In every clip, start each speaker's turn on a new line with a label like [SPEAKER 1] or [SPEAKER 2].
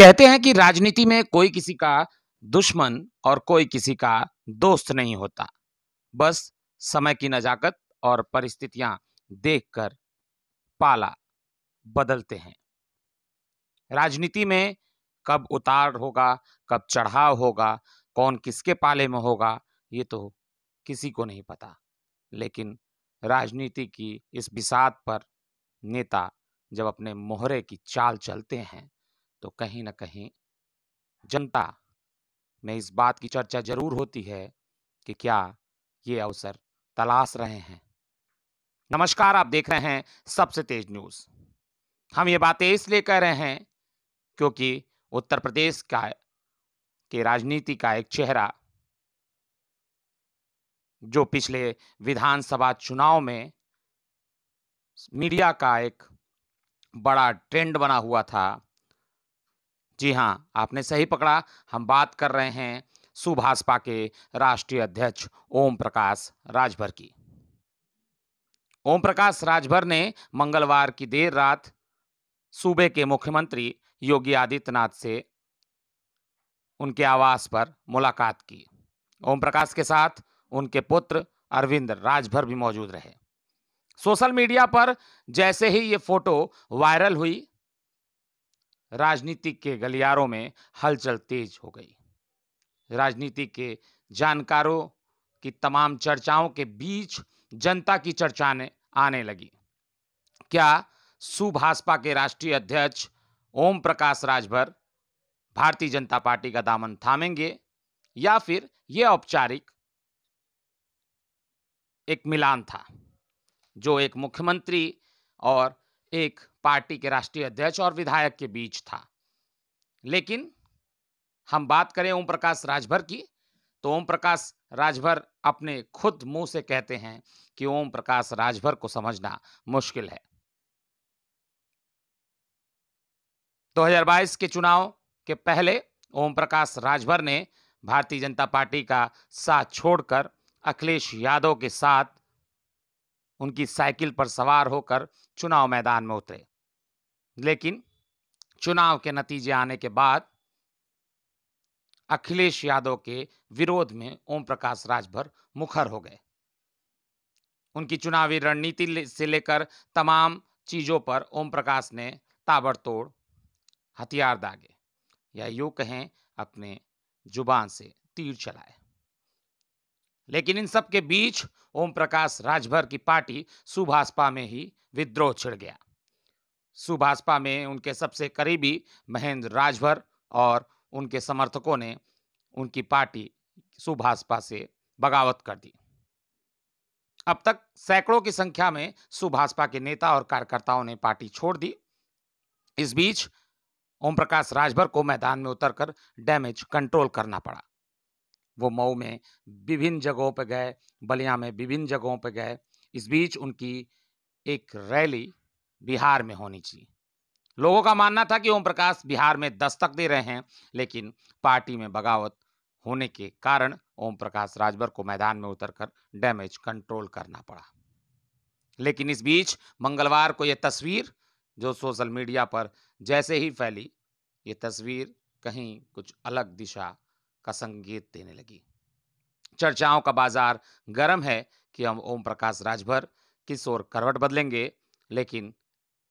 [SPEAKER 1] कहते हैं कि राजनीति में कोई किसी का दुश्मन और कोई किसी का दोस्त नहीं होता बस समय की नजाकत और परिस्थितियां देखकर पाला बदलते हैं राजनीति में कब उतार होगा कब चढ़ाव होगा कौन किसके पाले में होगा ये तो किसी को नहीं पता लेकिन राजनीति की इस बिसात पर नेता जब अपने मोहरे की चाल चलते हैं तो कहीं ना कहीं जनता में इस बात की चर्चा जरूर होती है कि क्या ये अवसर तलाश रहे हैं नमस्कार आप देख रहे हैं सबसे तेज न्यूज़ हम ये बातें इसलिए कह रहे हैं क्योंकि उत्तर प्रदेश का के राजनीति का एक चेहरा जो पिछले विधानसभा चुनाव में मीडिया का एक बड़ा ट्रेंड बना हुआ था जी हाँ आपने सही पकड़ा हम बात कर रहे हैं सुभाषपा के राष्ट्रीय अध्यक्ष ओम प्रकाश राजभर की ओम प्रकाश राजभर ने मंगलवार की देर रात सूबे के मुख्यमंत्री योगी आदित्यनाथ से उनके आवास पर मुलाकात की ओम प्रकाश के साथ उनके पुत्र अरविंद राजभर भी मौजूद रहे सोशल मीडिया पर जैसे ही ये फोटो वायरल हुई राजनीति के गलियारों में हलचल तेज हो गई राजनीति के जानकारों की तमाम चर्चाओं के बीच जनता की चर्चा आने लगी क्या सुभाषपा के राष्ट्रीय अध्यक्ष ओम प्रकाश राजभर भारतीय जनता पार्टी का दामन थामेंगे या फिर यह औपचारिक एक मिलान था जो एक मुख्यमंत्री और एक पार्टी के राष्ट्रीय अध्यक्ष और विधायक के बीच था लेकिन हम बात करें ओम प्रकाश राजभर की तो ओम प्रकाश राजभर अपने खुद मुंह से कहते हैं कि ओम प्रकाश राजभर को समझना मुश्किल है 2022 के चुनाव के पहले ओम प्रकाश राजभर ने भारतीय जनता पार्टी का साथ छोड़कर अखिलेश यादव के साथ उनकी साइकिल पर सवार होकर चुनाव मैदान में उतरे लेकिन चुनाव के नतीजे आने के बाद अखिलेश यादव के विरोध में ओम प्रकाश राजभर मुखर हो गए उनकी चुनावी रणनीति से लेकर तमाम चीज़ों पर ओम प्रकाश ने ताबड़तोड़ हथियार दागे या यू कहें अपने जुबान से तीर चलाए लेकिन इन सब के बीच ओम प्रकाश राजभर की पार्टी सुभाषपा में ही विद्रोह छिड़ गया सुभाषपा में उनके सबसे करीबी महेंद्र राजभर और उनके समर्थकों ने उनकी पार्टी सुभाषपा से बगावत कर दी अब तक सैकड़ों की संख्या में सुभाषपा के नेता और कार्यकर्ताओं ने पार्टी छोड़ दी इस बीच ओम प्रकाश राजभर को मैदान में उतरकर डैमेज कंट्रोल करना पड़ा वो मऊ में विभिन्न जगहों पर गए बलिया में विभिन्न जगहों पर गए इस बीच उनकी एक रैली बिहार में होनी चाहिए लोगों का मानना था कि ओम प्रकाश बिहार में दस्तक दे रहे हैं लेकिन पार्टी में बगावत होने के कारण ओम प्रकाश राजभर को मैदान में उतरकर डैमेज कंट्रोल करना पड़ा लेकिन इस बीच मंगलवार को यह तस्वीर जो सोशल मीडिया पर जैसे ही फैली ये तस्वीर कहीं कुछ अलग दिशा का संकेत देने लगी चर्चाओं का बाजार गर्म है कि हम ओम प्रकाश राजभर किस ओर करवट बदलेंगे लेकिन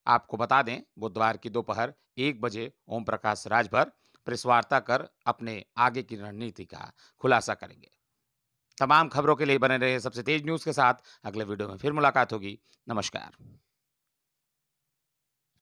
[SPEAKER 1] आपको बता दें बुधवार की दोपहर एक बजे ओम प्रकाश राजभर प्रेसवार्ता कर अपने आगे की रणनीति का खुलासा करेंगे तमाम खबरों के लिए बने रहे सबसे तेज न्यूज़ के साथ अगले वीडियो में फिर मुलाकात होगी नमस्कार